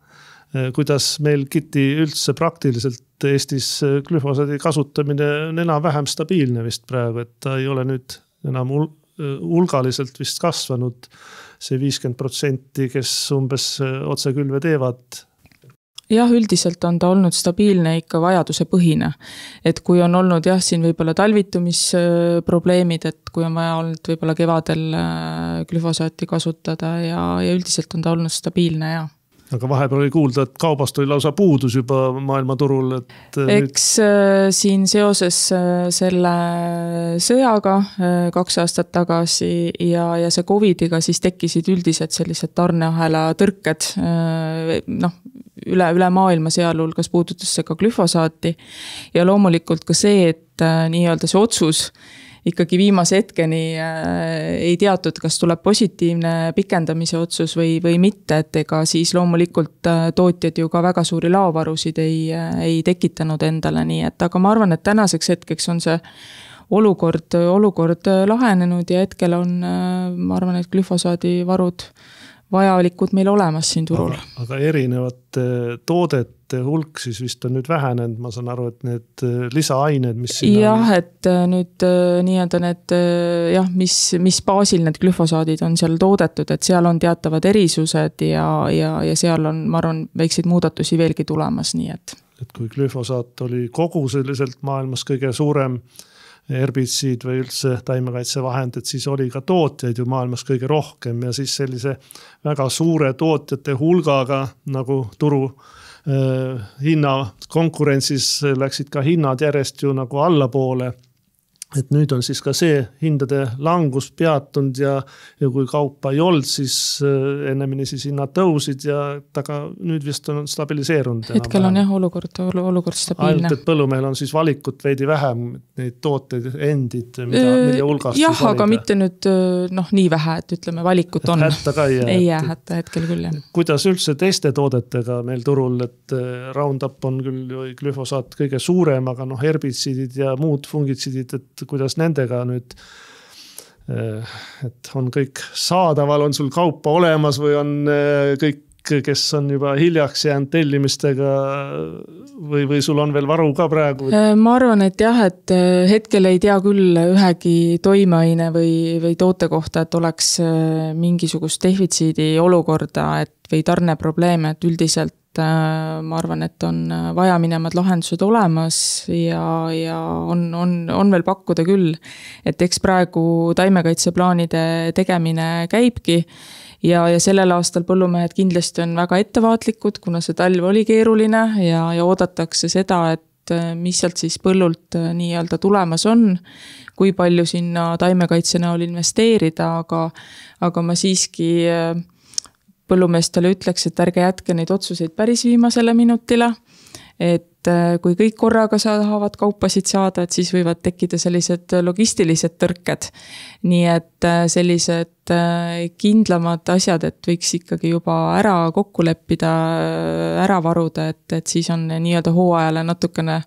Eh, kuidas meil KIT-i üldse praktiliselt Eestis eh, glüfosaadi kasutamine on enam-vähem stabiilne vist praegu, et ta ei ole nüüd enam eh, hulgaliselt vist kasvanud see. see viiskümmend protsenti, kes umbes otsekülve teevad jah, üldiselt on ta olnud stabiilne ikka vajadusepõhine. et kui on olnud jah, siin võib-olla talvitumisprobleemid, et kui on vaja olnud võib-olla kevadel äh, glüfosaati kasutada ja, ja üldiselt on ta olnud stabiilne ja aga vahepeal oli kuulda, et kaubast oli lausa puudus juba maailmaturul, et. eks äh, siin seoses äh, selle sõjaga äh, kaks aastat tagasi ja, ja see Covidiga siis tekkisid üldised sellised tarneahela tõrked. noh, üle, üle maailma, sealhulgas puudutas see ka glüfosaati. ja loomulikult ka see, et nii-öelda see otsus ikkagi viimase hetkeni äh, ei teatud, kas tuleb positiivne pikendamise otsus või, või mitte, et ega siis loomulikult äh, tootjad ju ka väga suuri laovarusid ei, äh, ei tekitanud endale, nii et aga ma arvan, et tänaseks hetkeks on see olukord, olukord lahenenud ja hetkel on, ma arvan, et glüfosaadi varud vajalikud meil olemas siin turul. aga erinevate toodete õpilaste hulk siis vist on nüüd vähenenud, ma saan aru, et need äh, lisaained, mis. jah, et äh, nüüd äh, nii-öelda need jah, mis, mis baasil need glüfosaadid on seal toodetud, et seal on teatavad erisused ja, ja, ja seal on, ma arvan, väikseid muudatusi veelgi tulemas, nii et. et kui glüfosaat oli koguseliselt maailmas kõige suurem herbitsiid või üldse taimekaitsevahend, et siis oli ka tootjaid ju maailmas kõige rohkem ja siis sellise väga suure tootjate hulgaga nagu turu Äh, hinnakonkurentsis läksid ka hinnad järjest ju nagu allapoole et nüüd on siis ka see hindade langus peatunud ja, ja kui kaupa ei olnud, siis äh, ennemini siis hinnad tõusid ja taga nüüd vist on stabiliseerunud. hetkel on jah olukord, olukord stabiilne. ainult, et põllumehel on siis valikut veidi vähem, neid tooteid endid, mida, äh, mille hulgast. jah, aga mitte nüüd äh, noh, nii vähe, et ütleme, valikut on. hätta ka ei jää. ei jää hätta hetkel küll jah. kuidas üldse teiste toodetega meil turul, et Roundup on küll, või glüfosaat kõige suurem, aga noh, herbitsiidid ja muud fungitsiidid, et et kuidas nendega nüüd eh, et on kõik saadaval, on sul kaupa olemas või on eh, kõik, kes on juba hiljaks jäänud tellimistega või, või sul on veel varu ka praegu? Äh, ma arvan, et jah, et äh, hetkel ei tea küll ühegi toimeaine või, või toote kohta, et oleks äh, mingisugust defitsiidi olukorda, et või tarneprobleeme, et üldiselt et äh, ma arvan, et on äh, vajaminevad lahendused olemas ja, ja on, on, on veel pakkuda küll. et eks praegu taimekaitseplaanide tegemine käibki ja, ja sellel aastal põllumehed kindlasti on väga ettevaatlikud, kuna see talv oli keeruline ja, ja oodatakse seda, et äh, mis sealt siis põllult nii-öelda tulemas on. kui palju sinna taimekaitse näol investeerida, aga, aga ma siiski äh, põllumeestele ütleks, et ärge jätke neid otsuseid päris viimasele minutile. et äh, kui kõik korraga tahavad kaupasid saada, et siis võivad tekkida sellised logistilised tõrked. nii et äh, sellised äh, kindlamad asjad, et võiks ikkagi juba ära kokku leppida, ära varuda, et, et siis on nii-öelda hooajale natukene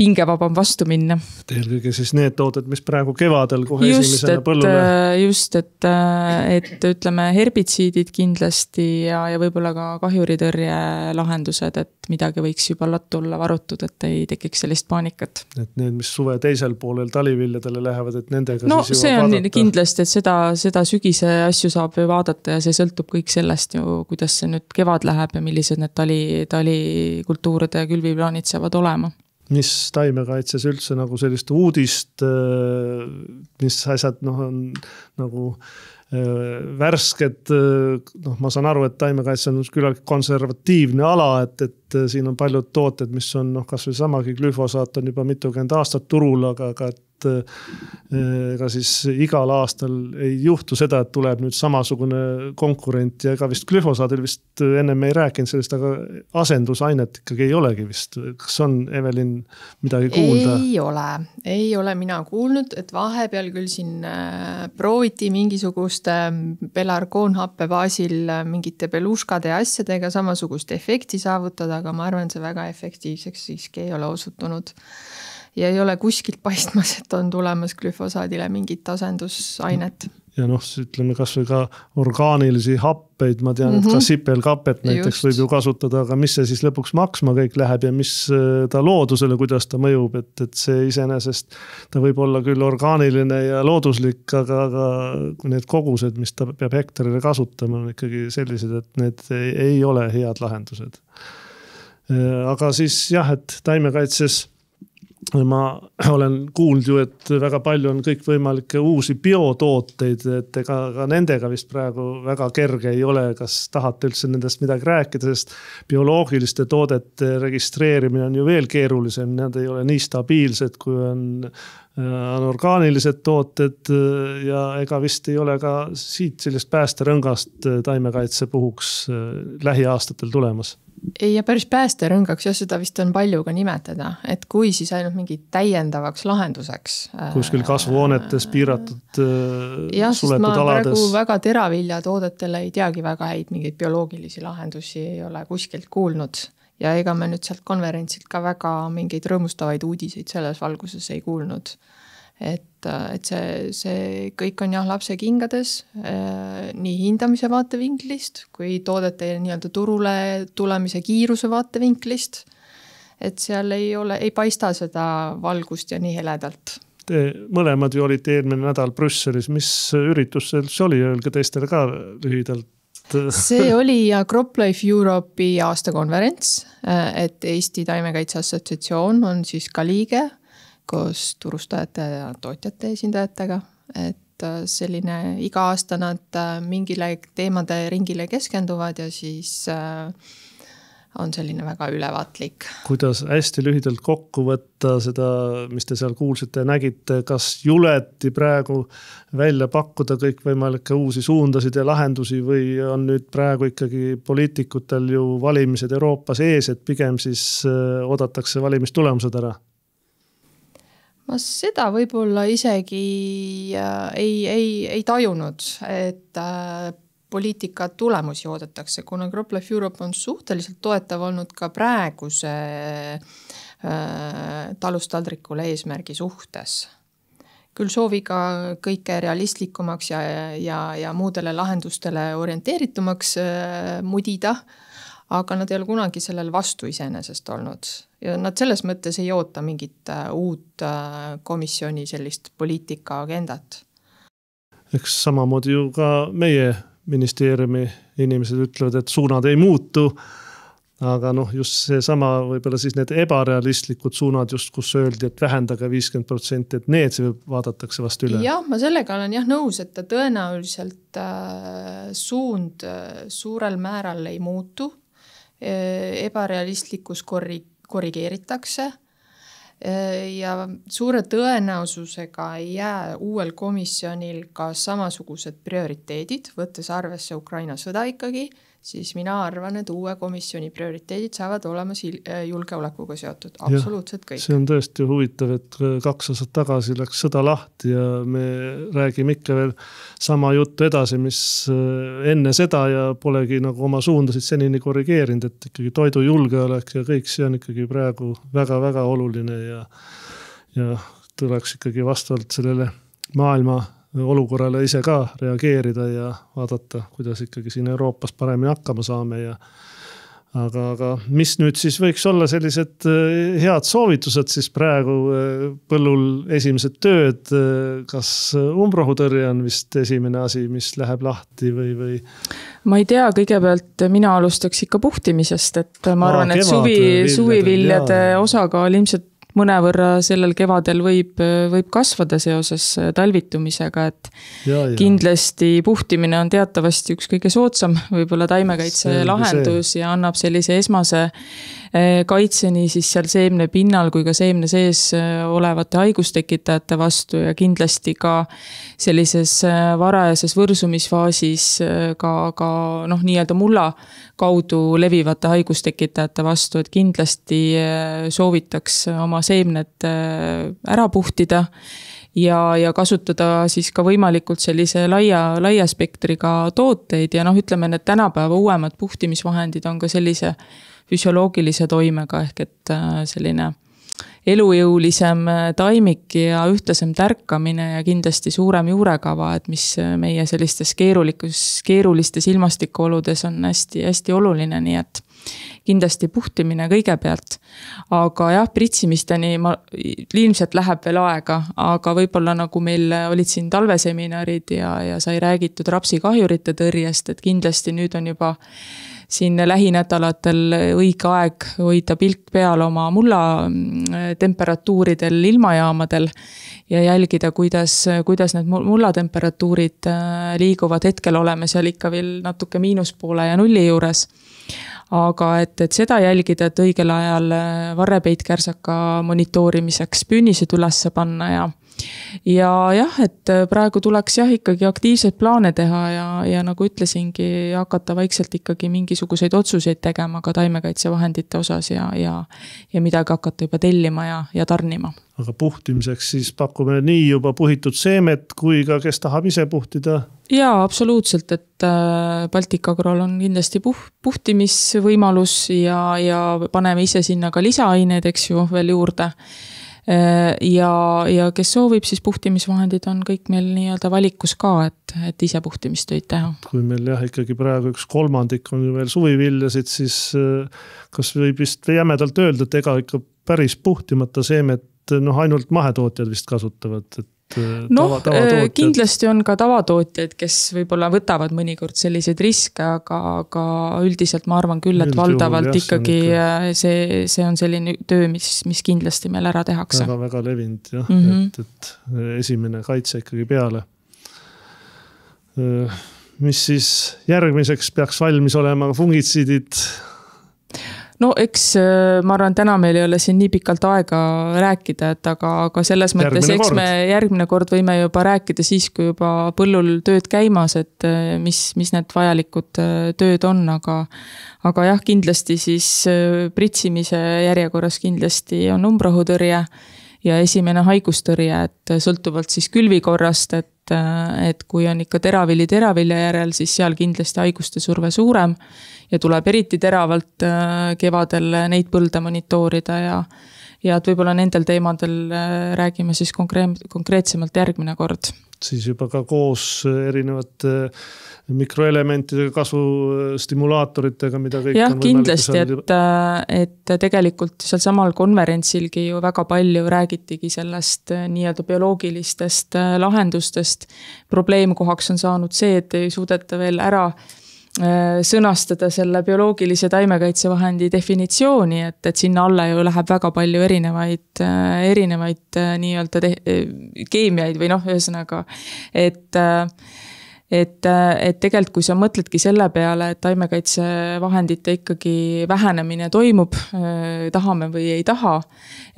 pingevabam vastu minna. eelkõige siis need tooted, mis praegu kevadel kohe just, esimesena põllule. Äh, just, et, äh, et ütleme, herbitsiidid kindlasti ja, ja võib-olla ka kahjuritõrje lahendused, et midagi võiks juba lattu olla varutud, et ei tekiks sellist paanikat. et need, mis suve teisel poolel taliviljadele lähevad, et nendega no, siis jõuab vaadata. kindlasti, et seda, seda sügise asju saab ju vaadata ja see sõltub kõik sellest ju, kuidas see nüüd kevad läheb ja millised need tali, talikultuuride külviplaanid saavad olema mis taimekaitses üldse nagu sellist uudist, äh, mis asjad noh, on nagu äh, värsked, äh, noh, ma saan aru, et taimekaitse on küllaltki konservatiivne ala, et, et et äh, siin on paljud tooted, mis on noh, kasvõi samagi glüfosaat on juba mitukümmend aastat turul, aga, aga et äh, ega siis igal aastal ei juhtu seda, et tuleb nüüd samasugune konkurent ja ega vist glüfosaadil vist äh, ennem ei rääkinud sellest, aga asendusainet ikkagi ei olegi vist. kas on, Evelin, midagi kuulda? ei ole, ei ole mina kuulnud, et vahepeal küll siin prooviti mingisuguste pelargoonhappe ähm, baasil mingite beluškade ja asjadega samasugust efekti saavutada, aga ma arvan, see väga efektiivseks siiski ei ole osutunud. ja ei ole kuskilt paistmas, et on tulemas glüfosaadile mingit asendusainet ja noh, ütleme kasvõi ka orgaanilisi happeid, ma tean mm, -hmm. et ka mhm. sipelkapet näiteks Just. võib ju kasutada, aga mis see siis lõpuks maksma kõik läheb ja mis äh, ta loodusele, kuidas ta mõjub, et, et see iseenesest. ta võib olla küll orgaaniline ja looduslik, aga, aga need kogused, mis ta peab hektarile kasutama, on ikkagi sellised, et need ei, ei ole head lahendused Äh, aga siis jah, et taimekaitses ma olen kuulnud ju, et väga palju on kõikvõimalikke uusi biotooteid, et ega ka nendega vist praegu väga kerge ei ole, kas tahate üldse nendest midagi rääkida, sest. bioloogiliste toodete registreerimine on ju veel keerulisem, nad ei ole nii stabiilsed, kui on äh, anorgaanilised tooted äh, ja ega vist ei ole ka siit sellist päästerõngast taimekaitse puhuks lähiaastatel tulemas ja päris päästerõngaks jah, seda vist on palju ka nimetada, et kui siis ainult mingi täiendavaks lahenduseks. Äh, kuskil kasvuhoonetes äh, piiratud äh, jah, sest ma alades. praegu väga teraviljatoodetele ei teagi väga häid mingeid bioloogilisi lahendusi ei ole kuskilt kuulnud. ja ega me nüüd sealt konverentsilt ka väga mingeid rõõmustavaid uudiseid selles valguses ei kuulnud et, äh, et see, see kõik on jah, lapse kingades äh, nii hindamise vaatevinklist kui toodete nii-öelda turule tulemise kiiruse vaatevinklist. et seal ei ole, ei paista seda valgust ja nii heledalt. Te mõlemad ju olite eelmine nädal Brüsselis, mis üritus see üldse oli, öelge teistele ka lühidalt see oli CropLife Europe'i aastakonverents, äh, et Eesti Taimekaitse Assotsiatsioon on siis ka liige koos turustajate ja tootjate esindajatega, et äh, selline iga-aasta nad äh, mingile teemade ringile keskenduvad ja siis äh, on selline väga ülevaatlik. kuidas hästi lühidalt kokku võtta seda, mis te seal kuulsite ja nägite, kas juleti praegu välja pakkuda kõikvõimalikke uusi suundasid ja lahendusi või on nüüd praegu ikkagi poliitikutel ju valimised Euroopas ees, et pigem siis oodatakse valimistulemused ära? ma seda võib-olla isegi äh, ei, ei, ei tajunud, et äh, poliitika tulemusi oodatakse, kuna CropLife Europe on suhteliselt toetav olnud ka praeguse äh, talust taldrikule eesmärgi suhtes küll sooviga kõike realistlikumaks ja, ja, ja muudele lahendustele orienteeritumaks äh, mudida äh, aga nad ei ole kunagi sellele vastu iseenesest olnud ja nad selles mõttes ei oota mingit äh, uut äh, komisjoni sellist poliitika agendat. eks samamoodi ju ka meie ministeeriumi inimesed ütlevad, et suunad ei muutu. aga noh, just seesama, võib-olla siis need ebarealistlikud suunad just, kus öeldi, et vähendage viiskümmend protsenti, et need vaadatakse vast üle. jah, ma sellega olen jah nõus, et ta tõenäoliselt äh, suund äh, suurel määral ei muutu Äh, ebarealistlikkus korri-, korrigeeritakse äh, ja suure tõenäosusega ei jää uuel komisjonil ka samasugused prioriteedid, võttes arvesse Ukraina sõda ikkagi siis mina arvan, et uue komisjoni prioriteedid saavad olema sil-, äh, julgeolekuga seotud, absoluutselt kõik. see on tõesti huvitav, et kaks aastat tagasi läks sõda lahti ja me räägime ikka veel sama juttu edasi, mis äh, enne seda ja polegi nagu oma suundasid senini korrigeerinud, et ikkagi toidujulgeolek ja kõik see on ikkagi praegu väga-väga oluline ja, ja tuleks ikkagi vastavalt sellele maailma olukorrale ise ka reageerida ja vaadata, kuidas ikkagi siin Euroopas paremini hakkama saame ja. aga, aga mis nüüd siis võiks olla sellised eh, head soovitused siis praegu eh, põllul esimesed tööd, eh, kas umbrohutõrje on vist esimene asi, mis läheb lahti või, või? ma ei tea, kõigepealt mina alustaks ikka puhtimisest, et ma arvan, et suvi, suviviljade osakaal ilmselt mõnevõrra sellel kevadel võib, võib kasvada seoses äh, talvitumisega, et ja, ja. kindlasti puhtimine on teatavasti üks kõige soodsam võib-olla taimekaitse lahendus see. ja annab sellise esmase äh, kaitse nii siis seal seemne pinnal kui ka seemne sees äh, olevate haigustekitajate vastu ja kindlasti ka sellises varajases võrsumisfaasis ka, ka noh, nii-öelda mulla kaudu levivate haigustekitajate vastu, et kindlasti äh, soovitaks oma seemned äh, ära puhtida ja, ja kasutada siis ka võimalikult sellise laia, laia spektriga tooteid ja noh, ütleme need tänapäeva uuemad puhtimisvahendid on ka sellise füsioloogilise toimega, ehk et äh, selline elujõulisem äh, taimik ja ühtlasem tärkamine ja kindlasti suurem juurekava, et mis äh, meie sellistes keerulikus, keerulistes ilmastikuoludes on hästi-hästi oluline, nii et kindlasti puhtimine kõigepealt. aga jah, pritsimisteni ma, ilmselt läheb veel aega, aga võib-olla nagu meil olid siin talveseminarid ja, ja sai räägitud rapsikahjurite tõrjest, et kindlasti nüüd on juba siin lähinädalatel õige aeg hoida pilk peal oma mulla mm, temperatuuridel ilmajaamadel ja jälgida, kuidas, kuidas need mullatemperatuurid äh, liiguvad, hetkel oleme seal ikka veel natuke miinuspoole ja nulli juures aga et, et seda jälgida, et õigel ajal eh, varrepeitkkärsaka monitoorimiseks püünised ülesse panna ja ja jah, et äh, praegu tuleks jah, ikkagi aktiivseid plaane teha ja, ja nagu ütlesingi, hakata vaikselt ikkagi mingisuguseid otsuseid tegema ka taimekaitsevahendite osas ja, ja, ja midagi hakata juba tellima ja, ja tarnima. aga puhtimiseks siis pakume nii juba puhitud seemet kui ka, kes tahab ise puhtida? jaa, absoluutselt, et äh, Baltic Agrol on kindlasti puh-, puhtimisvõimalus ja, ja paneme ise sinna ka lisaained, eks ju, veel juurde Äh, ja, ja kes soovib, siis puhtimisvahendid on kõik meil nii-öelda valikus ka, et, et ise puhtimistöid teha. kui meil jah, ikkagi praegu üks kolmandik on ju veel suviviljasid, siis äh, kas võib vist jämedalt öelda, et ega ikka päris puhtimata seemet noh, ainult mahetootjad vist kasutavad, et Äh, noh, äh, kindlasti on ka tavatootjaid, kes võib-olla võtavad mõnikord selliseid riske, aga, aga üldiselt ma arvan küll, et valdavalt jah, ikkagi see, äh, see, see on selline töö, mis, mis kindlasti meil ära tehakse. väga-väga levinud jah mm, -hmm. et, et esimene kaitse ikkagi peale. mis siis järgmiseks peaks valmis olema, fungitsiidid no eks äh, ma arvan, täna meil ei ole siin nii pikalt aega rääkida, et aga, aga selles mõttes, eks kord. me järgmine kord võime juba rääkida siis, kui juba põllul tööd käimas, et äh, mis, mis need vajalikud äh, tööd on, aga. aga jah, kindlasti siis pritsimise järjekorras kindlasti on umbrohutõrje ja esimene haigustõrje, et sõltuvalt siis külvikorrast, et et, äh, et kui on ikka teravili teravilja järel, siis seal kindlasti haiguste surve suurem. ja tuleb eriti teravalt äh, kevadel neid põlde monitoorida ja, ja et võib-olla nendel teemadel äh, räägime siis konkreet-, konkreetsemalt järgmine kord. siis juba ka koos erinevate äh, mikroelementidega, kasvustimulaatoritega, äh, mida kõik. jah, kindlasti, et, äh, et tegelikult sealsamal konverentsilgi ju väga palju räägitigi sellest äh, nii-öelda bioloogilistest lahendustest. probleemkohaks on saanud see, et ei suudeta veel ära sõnastada selle bioloogilise taimekaitsevahendi definitsiooni, et, et sinna alla ju läheb väga palju erinevaid, erinevaid nii-öelda keemiaid või noh, ühesõnaga, et et, et tegelikult, kui sa mõtledki selle peale, et taimekaitsevahendite ikkagi vähenemine toimub, äh, tahame või ei taha,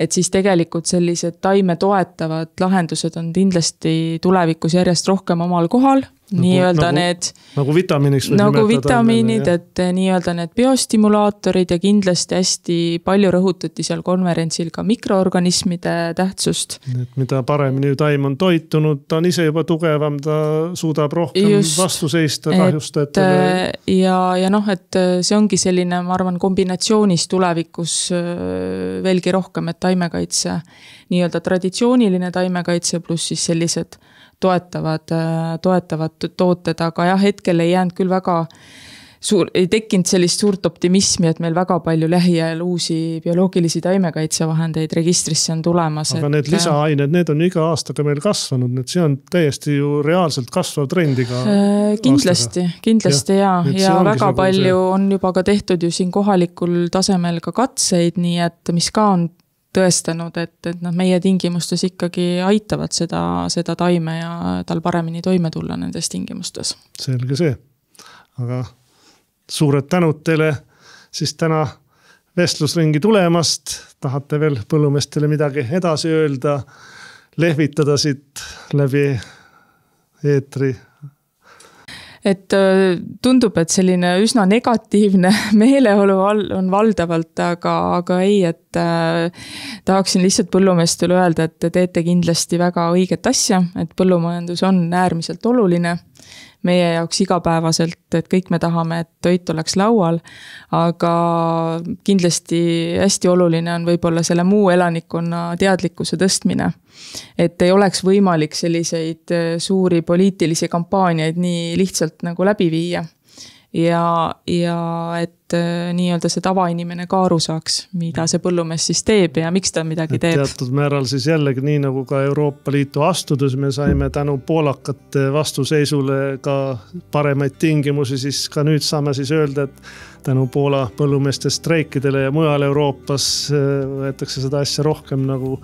et siis tegelikult sellised taime toetavad lahendused on kindlasti tulevikus järjest rohkem omal kohal Nagu- nii-öelda nagu, need nagu vitamiiniks nagu vitamiinid, et eh, nii-öelda need biostimulaatorid ja kindlasti hästi palju rõhutati seal konverentsil ka mikroorganismide tähtsust. et mida paremini taim on toitunud, ta on ise juba tugevam, ta suudab rohkem Just, vastu seista kahjustajatele. Eh, ja, ja noh, et eh, see ongi selline, ma arvan, kombinatsioonis tulevikus veelgi rohkem, et taimekaitse, nii-öelda traditsiooniline taimekaitse pluss siis sellised toetavad, toetavad tooted, aga jah, hetkel ei jäänud küll väga suur, ei tekkinud sellist suurt optimismi, et meil väga palju lähiajal uusi bioloogilisi taimekaitsevahendeid registrisse on tulemas. aga et... need lisaained, need on iga aastaga meil kasvanud, nii et see on täiesti ju reaalselt kasvav trend iga äh,. kindlasti, kindlasti ja, ja, ja väga palju see... on juba ka tehtud ju siin kohalikul tasemel ka katseid, nii et mis ka on tõestanud, et, et noh, meie tingimustes ikkagi aitavad seda, seda taime ja tal paremini toime tulla nendes tingimustes. selge see, aga suured tänud teile siis täna vestlusringi tulemast, tahate veel põllumeestele midagi edasi öelda, lehvitada siit läbi eetri et äh, tundub, et selline üsna negatiivne meeleolu all on valdavalt, aga, aga ei, et äh, tahaksin lihtsalt põllumeestele öelda, et te teete kindlasti väga õiget asja, et põllumajandus on äärmiselt oluline meie jaoks igapäevaselt, et kõik me tahame, et toit oleks laual. aga kindlasti hästi oluline on võib-olla selle muu elanikkonna teadlikkuse tõstmine. et ei oleks võimalik selliseid eh, suuri poliitilisi kampaaniaid nii lihtsalt nagu läbi viia ja, ja et äh, nii-öelda see tavainimene ka aru saaks, mida see põllumees siis teeb ja miks ta midagi teeb. teatud määral siis jällegi nii nagu ka Euroopa Liitu astudes me saime tänu poolakate vastuseisule ka paremaid tingimusi, siis ka nüüd saame siis öelda, et tänu Poola põllumeeste streikidele ja mujal Euroopas äh, võetakse seda asja rohkem nagu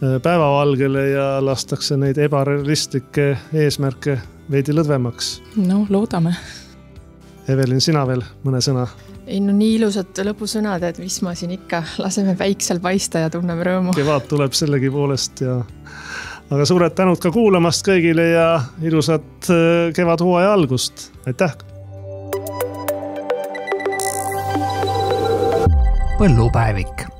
äh, päevavalgele ja lastakse neid ebarealistlikke eesmärke veidi lõdvemaks. noh, loodame Evelin, sina veel mõne sõna? ei no nii ilusad lõpusõnad, et mis ma siin ikka, laseme päiksel paista ja tunneme rõõmu. kevad tuleb sellegipoolest ja aga suured tänud ka kuulamast kõigile ja ilusat äh, kevadhooaja algust, aitäh. põllupäevik